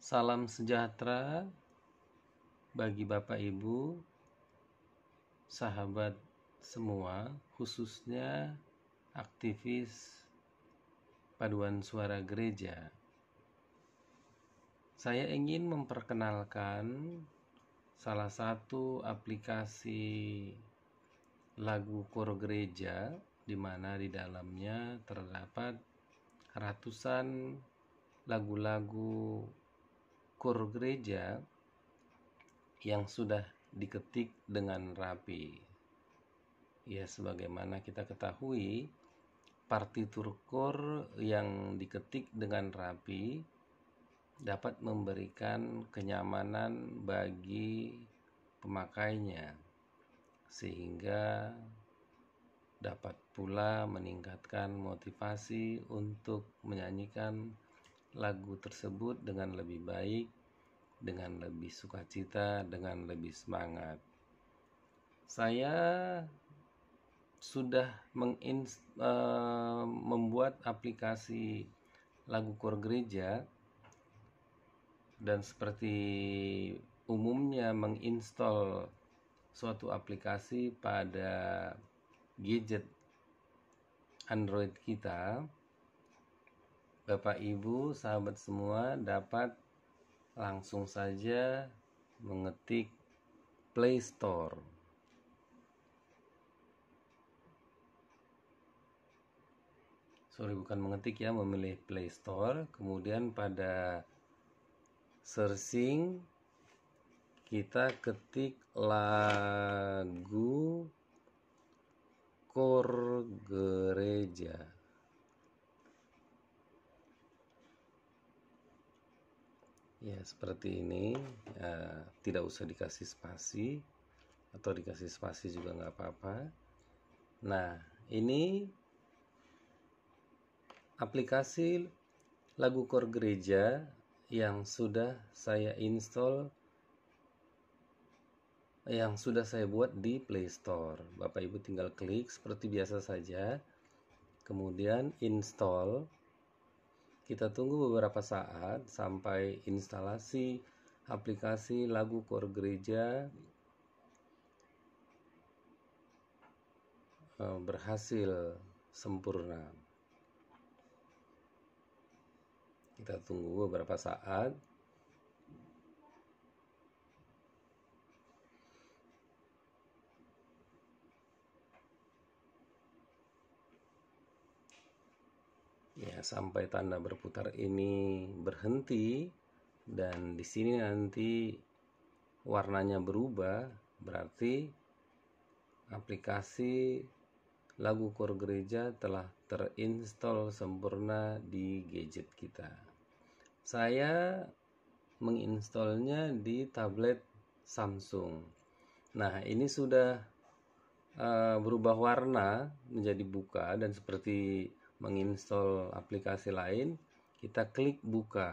Salam sejahtera bagi Bapak Ibu, sahabat semua, khususnya aktivis paduan suara gereja. Saya ingin memperkenalkan salah satu aplikasi lagu kor gereja di mana di dalamnya terdapat ratusan lagu-lagu ukur gereja yang sudah diketik dengan rapi. Ya, sebagaimana kita ketahui, partitur kur yang diketik dengan rapi dapat memberikan kenyamanan bagi pemakainya, sehingga dapat pula meningkatkan motivasi untuk menyanyikan lagu tersebut dengan lebih baik, dengan lebih sukacita, dengan lebih semangat. Saya sudah uh, membuat aplikasi lagu kor gereja dan seperti umumnya menginstal suatu aplikasi pada gadget Android kita Bapak Ibu, sahabat semua dapat langsung saja mengetik Play Store. Sorry, bukan mengetik ya, memilih Play Store. Kemudian pada searching kita ketik la Ya, seperti ini ya, tidak usah dikasih spasi atau dikasih spasi juga nggak apa-apa nah ini aplikasi lagu kor gereja yang sudah saya install yang sudah saya buat di Play Store. Bapak Ibu tinggal klik seperti biasa saja. Kemudian install kita tunggu beberapa saat sampai instalasi aplikasi lagu kor gereja eh, berhasil sempurna. Kita tunggu beberapa saat ya sampai tanda berputar ini berhenti dan di sini nanti warnanya berubah berarti aplikasi lagu kor gereja telah terinstall sempurna di gadget kita saya menginstalnya di tablet Samsung nah ini sudah uh, berubah warna menjadi buka dan seperti menginstal aplikasi lain, kita klik buka.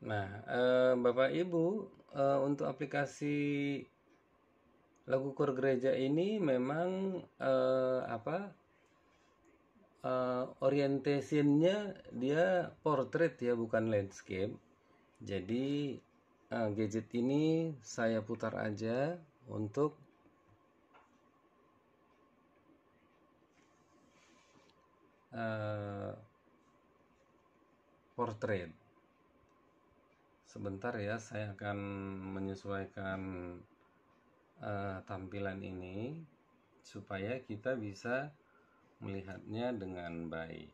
Nah, eh, Bapak Ibu, eh, untuk aplikasi lagu kor gereja ini memang eh, apa? orientasinya eh, orientasinya dia portrait ya bukan landscape jadi uh, gadget ini saya putar aja untuk uh, portrait sebentar ya saya akan menyesuaikan uh, tampilan ini supaya kita bisa melihatnya dengan baik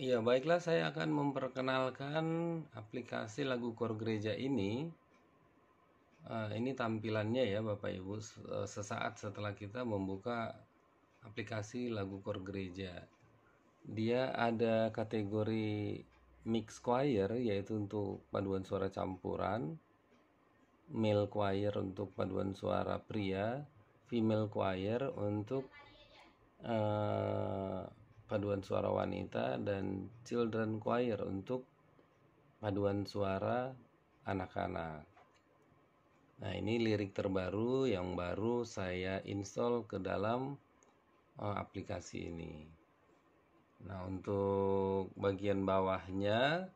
Iya, baiklah saya akan memperkenalkan aplikasi lagu kor gereja ini. Eh, ini tampilannya ya Bapak Ibu eh, sesaat setelah kita membuka aplikasi lagu kor gereja. Dia ada kategori mix choir yaitu untuk paduan suara campuran, male choir untuk paduan suara pria, female choir untuk eh, paduan suara wanita dan children choir untuk paduan suara anak-anak. Nah, ini lirik terbaru yang baru saya install ke dalam uh, aplikasi ini. Nah, untuk bagian bawahnya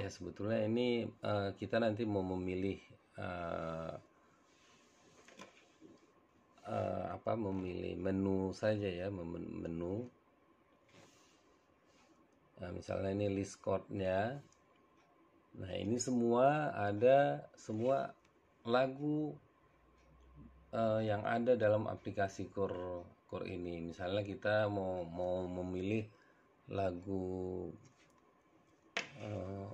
ya sebetulnya ini uh, kita nanti mau memilih uh, uh, apa memilih menu saja ya menu nah, misalnya ini list chordnya nah ini semua ada semua lagu uh, yang ada dalam aplikasi core core ini misalnya kita mau mau memilih lagu uh,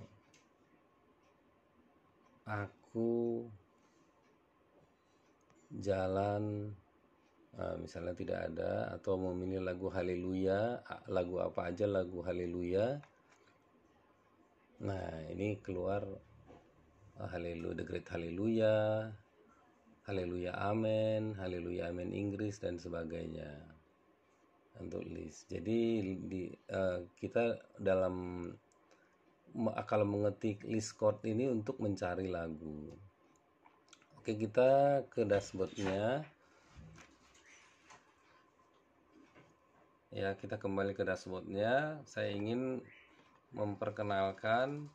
aku jalan Eh, misalnya tidak ada atau memilih lagu haleluya lagu apa aja lagu haleluya nah ini keluar eh, haleluya the great haleluya haleluya amen haleluya amen Inggris dan sebagainya untuk list jadi di uh, kita dalam akal mengetik list chord ini untuk mencari lagu oke kita ke dashboardnya ya kita kembali ke dashboardnya saya ingin memperkenalkan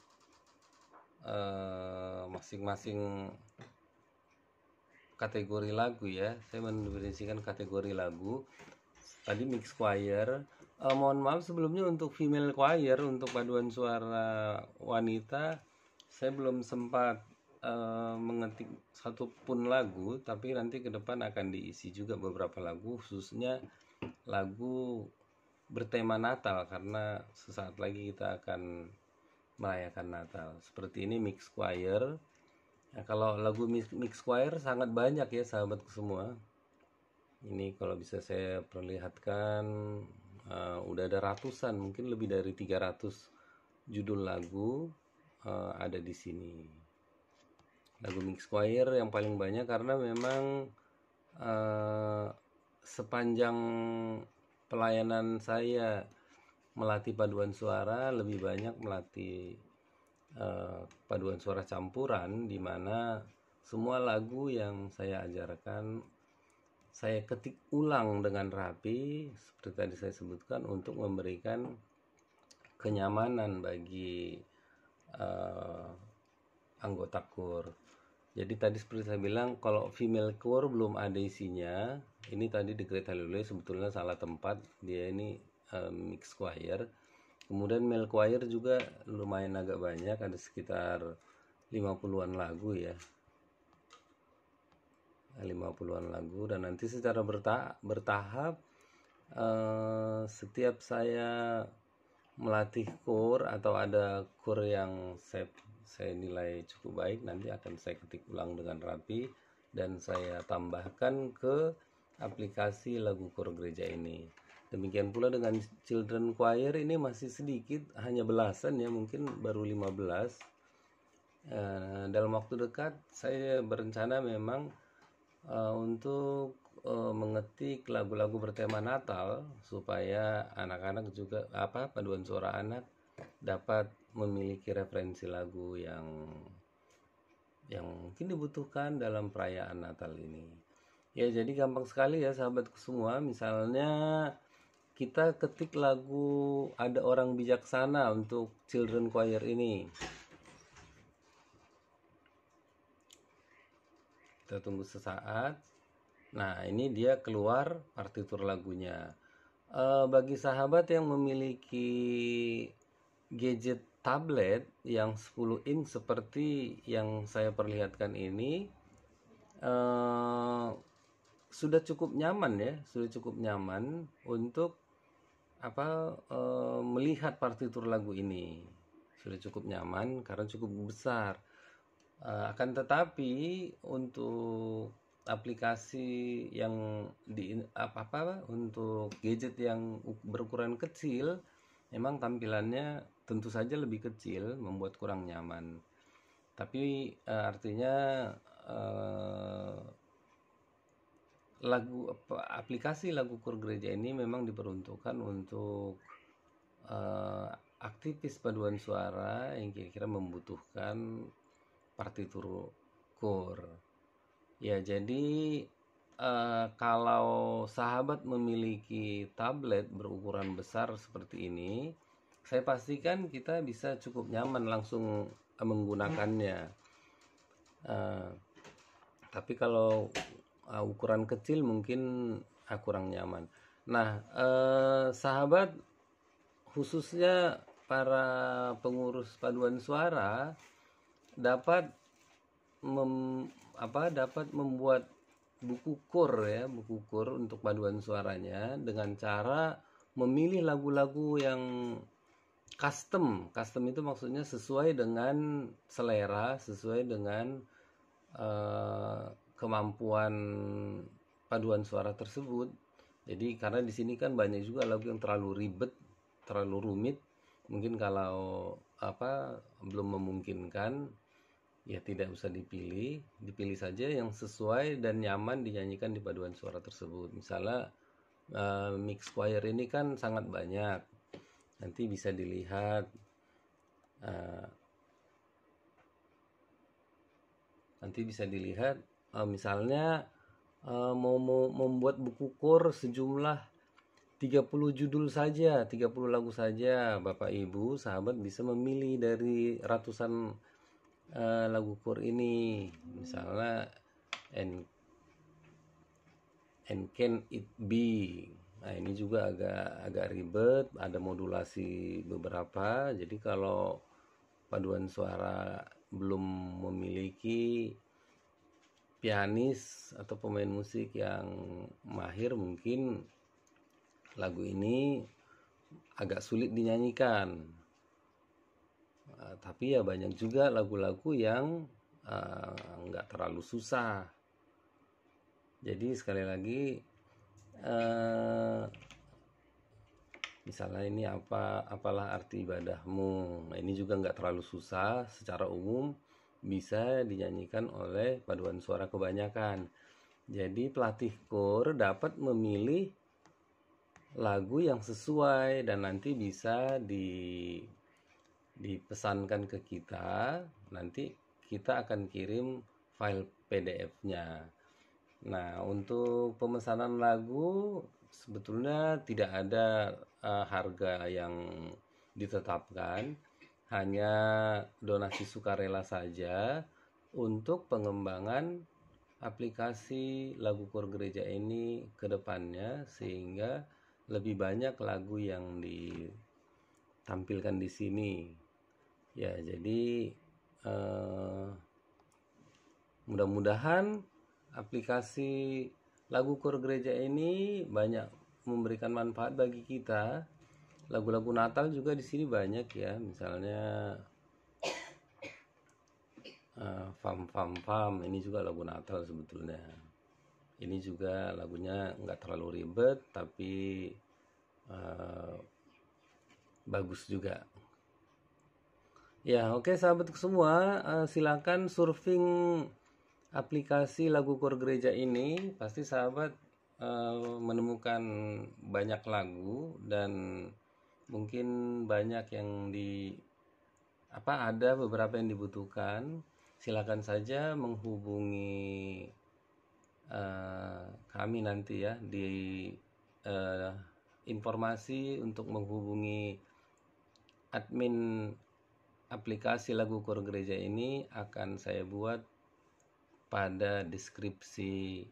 eh, masing-masing eh, kategori lagu ya saya mendefinisikan kategori lagu tadi mix choir eh, mohon maaf sebelumnya untuk female choir untuk paduan suara wanita saya belum sempat uh, mengetik satupun lagu tapi nanti ke depan akan diisi juga beberapa lagu khususnya lagu bertema Natal karena sesaat lagi kita akan merayakan Natal. Seperti ini mix choir. Nah, kalau lagu mix, choir sangat banyak ya sahabatku semua. Ini kalau bisa saya perlihatkan uh, udah ada ratusan, mungkin lebih dari 300 judul lagu uh, ada di sini lagu mix choir yang paling banyak karena memang uh, sepanjang pelayanan saya melatih paduan suara lebih banyak melatih uh, paduan suara campuran di mana semua lagu yang saya ajarkan saya ketik ulang dengan rapi seperti tadi saya sebutkan untuk memberikan kenyamanan bagi uh, anggota kur jadi tadi seperti saya bilang kalau female core belum ada isinya ini tadi di Great Hallelujah sebetulnya salah tempat dia ini um, eh, mix choir kemudian male choir juga lumayan agak banyak ada sekitar 50-an lagu ya 50-an lagu dan nanti secara berta bertahap uh, setiap saya melatih core atau ada core yang saya saya nilai cukup baik nanti akan saya ketik ulang dengan rapi dan saya tambahkan ke aplikasi lagu kor gereja ini demikian pula dengan children choir ini masih sedikit hanya belasan ya mungkin baru 15 e, eh, dalam waktu dekat saya berencana memang eh, untuk eh, mengetik lagu-lagu bertema Natal supaya anak-anak juga apa paduan suara anak dapat memiliki referensi lagu yang yang mungkin dibutuhkan dalam perayaan Natal ini. Ya, jadi gampang sekali ya sahabatku semua. Misalnya kita ketik lagu Ada Orang Bijaksana untuk Children Choir ini. Kita tunggu sesaat. Nah, ini dia keluar partitur lagunya. Eh, bagi sahabat yang memiliki gadget tablet yang 10 inch seperti yang saya perlihatkan ini eh, sudah cukup nyaman ya sudah cukup nyaman untuk apa eh, melihat partitur lagu ini sudah cukup nyaman karena cukup besar eh, akan tetapi untuk aplikasi yang di apa apa untuk gadget yang berukuran kecil memang tampilannya tentu saja lebih kecil membuat kurang nyaman tapi uh, artinya uh, lagu aplikasi lagu kur gereja ini memang diperuntukkan untuk uh, aktivis paduan suara yang kira-kira membutuhkan partitur kur ya jadi uh, kalau sahabat memiliki tablet berukuran besar seperti ini saya pastikan kita bisa cukup nyaman langsung eh, menggunakannya. Uh, tapi kalau uh, ukuran kecil mungkin uh, kurang nyaman. Nah, uh, sahabat khususnya para pengurus paduan suara dapat mem, apa dapat membuat buku kur ya, buku kur untuk paduan suaranya dengan cara memilih lagu-lagu yang custom custom itu maksudnya sesuai dengan selera sesuai dengan uh, kemampuan paduan suara tersebut jadi karena di sini kan banyak juga lagu yang terlalu ribet terlalu rumit mungkin kalau apa belum memungkinkan ya tidak usah dipilih dipilih saja yang sesuai dan nyaman dinyanyikan di paduan suara tersebut misalnya uh, mix choir ini kan sangat banyak nanti bisa dilihat uh, nanti bisa dilihat uh, misalnya uh, mau, mau membuat buku kur sejumlah 30 judul saja, 30 lagu saja, Bapak Ibu, sahabat bisa memilih dari ratusan uh, lagu kur ini. Misalnya and and can it be Nah, ini juga agak agak ribet, ada modulasi beberapa. Jadi kalau paduan suara belum memiliki pianis atau pemain musik yang mahir mungkin lagu ini agak sulit dinyanyikan. Uh, tapi ya banyak juga lagu-lagu yang eh, nggak uh, terlalu susah. Jadi sekali lagi eh, misalnya ini apa apalah arti ibadahmu nah, ini juga nggak terlalu susah secara umum bisa dinyanyikan oleh paduan suara kebanyakan jadi pelatih kor dapat memilih lagu yang sesuai dan nanti bisa di dipesankan ke kita nanti kita akan kirim file PDF-nya Nah, untuk pemesanan lagu sebetulnya tidak ada uh, harga yang ditetapkan, hanya donasi sukarela saja untuk pengembangan aplikasi lagu kor gereja ini ke depannya sehingga lebih banyak lagu yang ditampilkan di sini. Ya, jadi uh, mudah-mudahan aplikasi lagu kor gereja ini banyak memberikan manfaat bagi kita. Lagu-lagu Natal juga di sini banyak ya, misalnya uh, fam fam fam ini juga lagu Natal sebetulnya. Ini juga lagunya nggak terlalu ribet tapi uh, bagus juga. Ya oke okay, sahabatku semua uh, silakan surfing aplikasi lagu kor gereja ini pasti sahabat uh, menemukan banyak lagu dan mungkin banyak yang di apa ada beberapa yang dibutuhkan silakan saja menghubungi uh, kami nanti ya di uh, informasi untuk menghubungi admin aplikasi lagu kor gereja ini akan saya buat pada deskripsi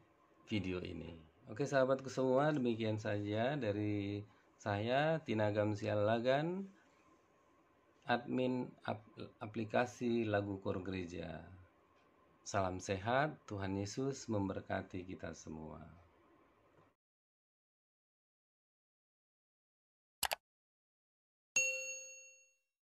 video ini. Oke sahabatku semua, demikian saja dari saya Tina Gamsial Lagan, admin aplikasi Lagu Kor Gereja. Salam sehat, Tuhan Yesus memberkati kita semua.